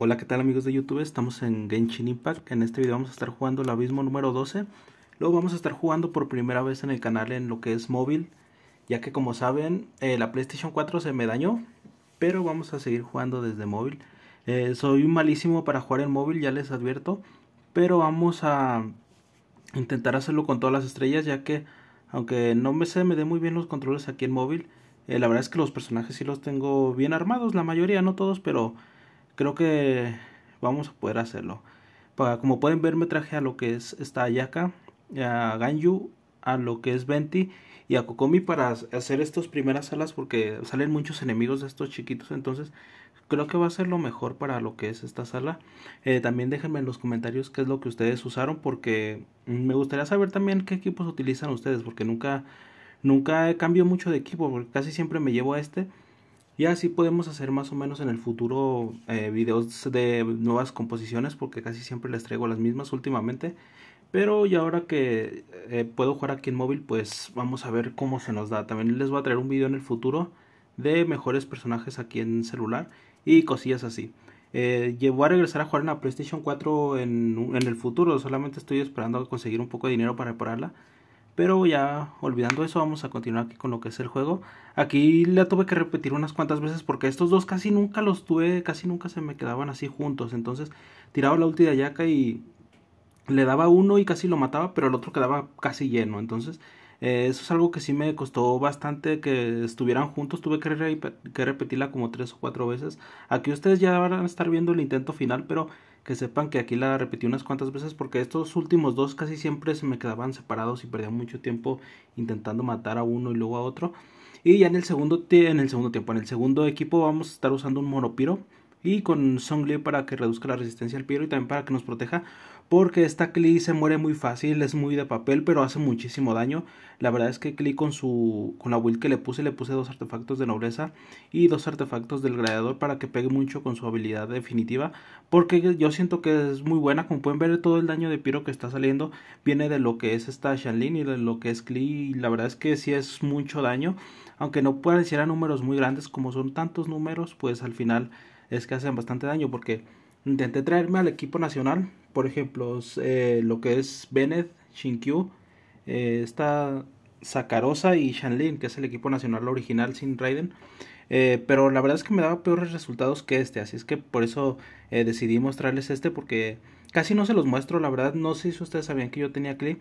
Hola, ¿qué tal amigos de YouTube? Estamos en Genshin Impact. En este video vamos a estar jugando el abismo número 12. Luego vamos a estar jugando por primera vez en el canal en lo que es móvil. Ya que como saben, eh, la PlayStation 4 se me dañó. Pero vamos a seguir jugando desde móvil. Eh, soy malísimo para jugar en móvil, ya les advierto. Pero vamos a intentar hacerlo con todas las estrellas. Ya que aunque no me se me dé muy bien los controles aquí en móvil. Eh, la verdad es que los personajes sí los tengo bien armados. La mayoría, no todos, pero creo que vamos a poder hacerlo. Para, como pueden ver, me traje a lo que es esta Ayaka, a Ganyu, a lo que es Venti y a Kokomi para hacer estas primeras salas porque salen muchos enemigos de estos chiquitos. Entonces, creo que va a ser lo mejor para lo que es esta sala. Eh, también déjenme en los comentarios qué es lo que ustedes usaron porque mm, me gustaría saber también qué equipos utilizan ustedes porque nunca, nunca cambio mucho de equipo porque casi siempre me llevo a este. Y así podemos hacer más o menos en el futuro eh, videos de nuevas composiciones porque casi siempre les traigo las mismas últimamente. Pero y ahora que eh, puedo jugar aquí en móvil, pues vamos a ver cómo se nos da. También les voy a traer un video en el futuro de mejores personajes aquí en celular y cosillas así. Eh, llevo a regresar a jugar en la PlayStation 4 en, en el futuro, solamente estoy esperando conseguir un poco de dinero para repararla. Pero ya olvidando eso, vamos a continuar aquí con lo que es el juego. Aquí la tuve que repetir unas cuantas veces porque estos dos casi nunca los tuve, casi nunca se me quedaban así juntos. Entonces tiraba la última de y le daba uno y casi lo mataba, pero el otro quedaba casi lleno. Entonces eh, eso es algo que sí me costó bastante que estuvieran juntos. Tuve que, que repetirla como tres o cuatro veces. Aquí ustedes ya van a estar viendo el intento final, pero que sepan que aquí la repetí unas cuantas veces porque estos últimos dos casi siempre se me quedaban separados y perdía mucho tiempo intentando matar a uno y luego a otro. Y ya en el segundo, en el segundo tiempo, en el segundo equipo vamos a estar usando un monopiro y con Lee para que reduzca la resistencia al piro y también para que nos proteja porque esta Klee se muere muy fácil, es muy de papel, pero hace muchísimo daño. La verdad es que Klee con su con la build que le puse, le puse dos artefactos de nobleza y dos artefactos del gladiador para que pegue mucho con su habilidad definitiva, porque yo siento que es muy buena, como pueden ver todo el daño de Piro que está saliendo viene de lo que es esta Shanlin y de lo que es Klee, y la verdad es que sí es mucho daño, aunque no a números muy grandes como son tantos números, pues al final es que hacen bastante daño porque intenté traerme al equipo nacional, por ejemplo, eh, lo que es Bennett, Shinkyu, eh, está Sakarosa y Shanlin, que es el equipo nacional original sin Raiden. Eh, pero la verdad es que me daba peores resultados que este, así es que por eso eh, decidí mostrarles este porque casi no se los muestro, la verdad no sé si ustedes sabían que yo tenía clip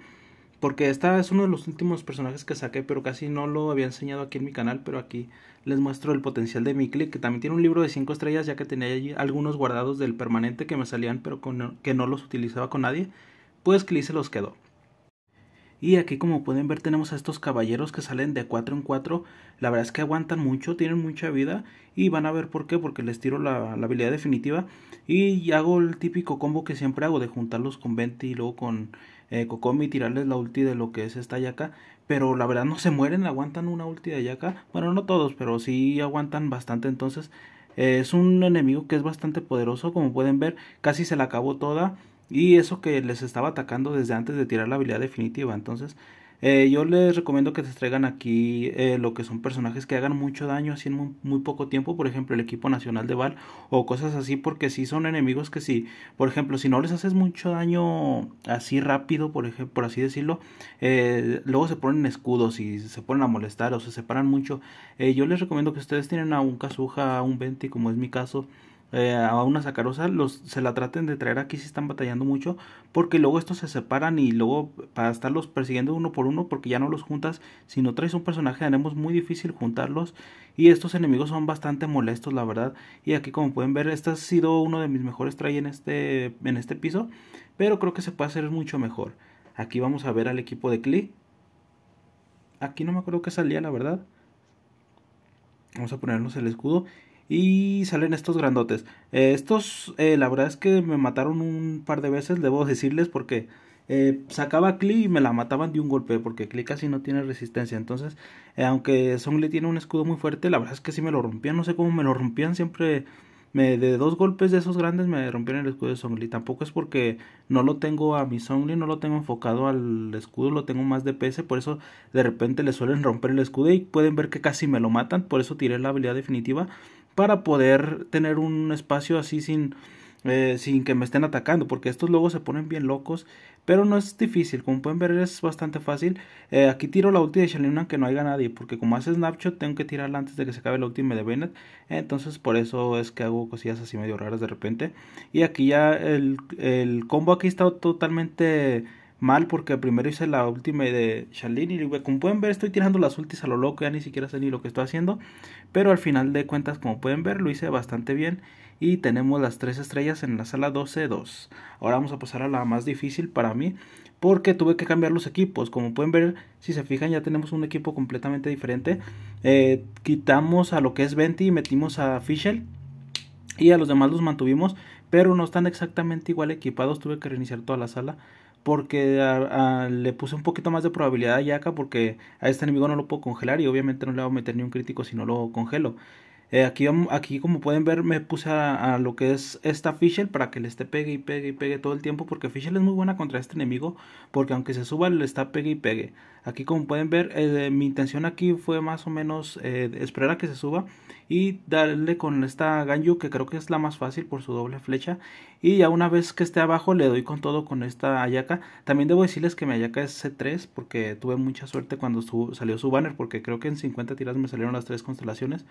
porque esta es uno de los últimos personajes que saqué, pero casi no lo había enseñado aquí en mi canal, pero aquí les muestro el potencial de mi click, que también tiene un libro de 5 estrellas, ya que tenía allí algunos guardados del permanente que me salían, pero que no los utilizaba con nadie, pues Klee se los quedó. Y aquí como pueden ver tenemos a estos caballeros que salen de 4 en 4. La verdad es que aguantan mucho, tienen mucha vida. Y van a ver por qué, porque les tiro la, la habilidad definitiva. Y hago el típico combo que siempre hago de juntarlos con 20 y luego con eh, Kokomi tirarles la ulti de lo que es esta Yaka. Pero la verdad no se mueren, aguantan una ulti de Yaka. Bueno, no todos, pero sí aguantan bastante. Entonces eh, es un enemigo que es bastante poderoso. Como pueden ver, casi se la acabó toda. Y eso que les estaba atacando desde antes de tirar la habilidad definitiva. Entonces eh, yo les recomiendo que se traigan aquí eh, lo que son personajes que hagan mucho daño así en muy, poco tiempo, por ejemplo el equipo nacional de Val o cosas así, porque si son enemigos que si, sí, por ejemplo, si no les haces mucho daño así rápido, por ejemplo, por así decirlo, eh, luego se ponen escudos y se ponen a molestar o se separan mucho. Eh, yo les recomiendo que ustedes tienen a un Kazuha, a un Venti, como es mi caso, eh, a una sacarosa, los, se la traten de traer aquí si están batallando mucho, porque luego estos se separan y luego para estarlos persiguiendo uno por uno, porque ya no los juntas, si no traes un personaje tenemos muy difícil juntarlos y estos enemigos son bastante molestos la verdad y aquí como pueden ver este ha sido uno de mis mejores trajes en este, en este piso, pero creo que se puede hacer mucho mejor. Aquí vamos a ver al equipo de Klee. Aquí no me acuerdo que salía la verdad. Vamos a ponernos el escudo y salen estos grandotes. Eh, estos, eh, la verdad es que me mataron un par de veces, debo decirles, porque eh, sacaba Klee y me la mataban de un golpe, porque Klee casi no tiene resistencia. Entonces, eh, aunque Songli tiene un escudo muy fuerte, la verdad es que si me lo rompían, no sé cómo me lo rompían siempre. Me, de dos golpes de esos grandes me rompían el escudo de Songli. Tampoco es porque no lo tengo a mi Songli, no lo tengo enfocado al escudo, lo tengo más de PS, por eso de repente le suelen romper el escudo y pueden ver que casi me lo matan, por eso tiré la habilidad definitiva para poder tener un espacio así sin, eh, sin que me estén atacando, porque estos luego se ponen bien locos, pero no es difícil, como pueden ver es bastante fácil. Eh, aquí tiro la ulti de Shalina que no haya nadie, porque como hace snapshot tengo que tirarla antes de que se acabe la última de Bennett, entonces por eso es que hago cosillas así medio raras de repente. Y aquí ya el, el combo aquí está totalmente mal porque primero hice la última de Shalini y como pueden ver estoy tirando las ultis a lo loco, ya ni siquiera sé ni lo que estoy haciendo, pero al final de cuentas como pueden ver lo hice bastante bien y tenemos las tres estrellas en la sala 12-2. Ahora vamos a pasar a la más difícil para mí porque tuve que cambiar los equipos, como pueden ver si se fijan ya tenemos un equipo completamente diferente, eh, quitamos a lo que es Venti y metimos a Fischel y a los demás los mantuvimos, pero no están exactamente igual equipados, tuve que reiniciar toda la sala porque le puse un poquito más de probabilidad a acá porque a este enemigo no lo puedo congelar y obviamente no le voy a meter ni un crítico si no lo congelo. Eh, aquí, aquí como pueden ver me puse a, lo que es esta Fischl para que le esté pegue y pegue y pegue todo el tiempo porque Fischl es muy buena contra este enemigo porque aunque se suba le está pegue y pegue. Aquí como pueden ver eh, mi intención aquí fue más o menos eh, esperar a que se suba y darle con esta Ganju que creo que es la más fácil por su doble flecha y ya una vez que esté abajo le doy con todo con esta Ayaka. También debo decirles que mi Ayaka es C3 porque tuve mucha suerte cuando salió su banner porque creo que en 50 tiras me salieron las tres constelaciones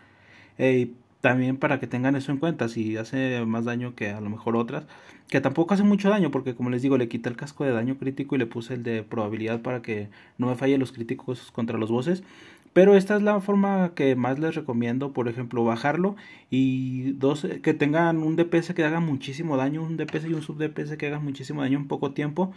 también para que tengan eso en cuenta, si hace más daño que a lo mejor otras, que tampoco hace mucho daño, porque como les digo, le quité el casco de daño crítico y le puse el de probabilidad para que no me falle los críticos contra los voces Pero esta es la forma que más les recomiendo, por ejemplo, bajarlo y dos, que tengan un DPS que haga muchísimo daño, un DPS y un sub DPS que hagan muchísimo daño en poco tiempo.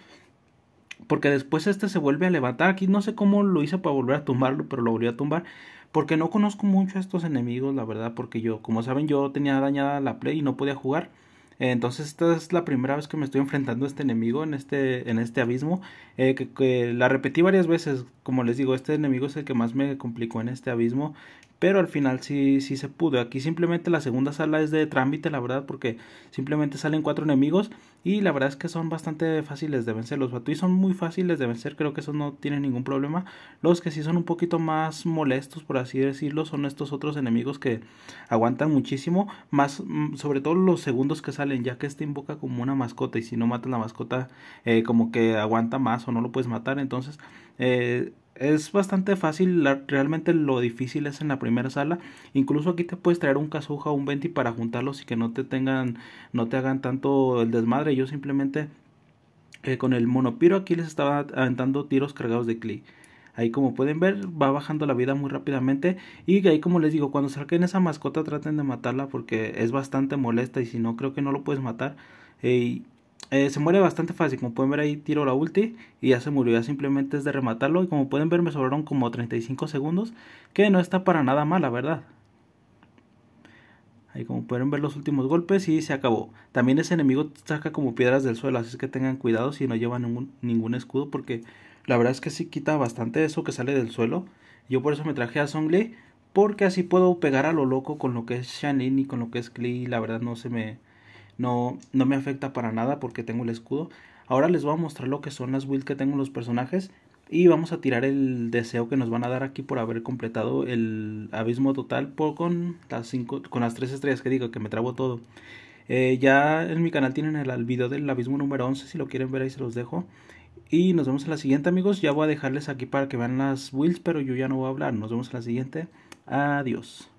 Porque después este se vuelve a levantar. Aquí no sé cómo lo hice para volver a tumbarlo, pero lo volví a tumbar porque no conozco mucho a estos enemigos, la verdad, porque yo, como saben, yo tenía dañada la play y no podía jugar. Entonces esta es la primera vez que me estoy enfrentando a este enemigo en este, en este abismo. Eh, que, la repetí varias veces como les digo, este enemigo es el que más me complicó en este abismo. Pero al final sí, sí se pudo. Aquí simplemente la segunda sala es de trámite, la verdad, porque simplemente salen cuatro enemigos. Y la verdad es que son bastante fáciles de vencer. Los Batui son muy fáciles de vencer, creo que esos no tienen ningún problema. Los que sí son un poquito más molestos, por así decirlo, son estos otros enemigos que aguantan muchísimo. Más, mm, sobre todo los segundos que salen, ya que este invoca como una mascota. Y si no matas la mascota, eh, como que aguanta más o no lo puedes matar. Entonces, eh, es bastante fácil, la, realmente lo difícil es en la primera sala. Incluso aquí te puedes traer un casuja o un venti para juntarlos y que no te tengan, no te hagan tanto el desmadre. Yo simplemente eh, con el monopiro aquí les estaba aventando tiros cargados de clic. Ahí como pueden ver va bajando la vida muy rápidamente y ahí como les digo cuando saquen esa mascota traten de matarla porque es bastante molesta y si no creo que no lo puedes matar. Eh, eh, se muere bastante fácil, como pueden ver ahí tiro la ulti y ya se murió, ya simplemente es de rematarlo y como pueden ver me sobraron como 35 segundos, que no está para nada mal, la verdad. Ahí como pueden ver los últimos golpes y se acabó. También ese enemigo saca como piedras del suelo, así es que tengan cuidado si no llevan ningún, escudo porque la verdad es que sí quita bastante eso que sale del suelo. Yo por eso me traje a Songli porque así puedo pegar a lo loco con lo que es Shannon y con lo que es Klee, la verdad no se me no, me afecta para nada porque tengo el escudo. Ahora les voy a mostrar lo que son las builds que tengo los personajes. Y vamos a tirar el deseo que nos van a dar aquí por haber completado el abismo total por, con, las cinco, con las 3 estrellas que digo, que me trabo todo. Eh, ya en mi canal tienen el, el, video del abismo número 11, si lo quieren ver ahí se los dejo. Y nos vemos en la siguiente amigos, ya voy a dejarles aquí para que vean las builds, pero yo ya no voy a hablar. Nos vemos en la siguiente, adiós.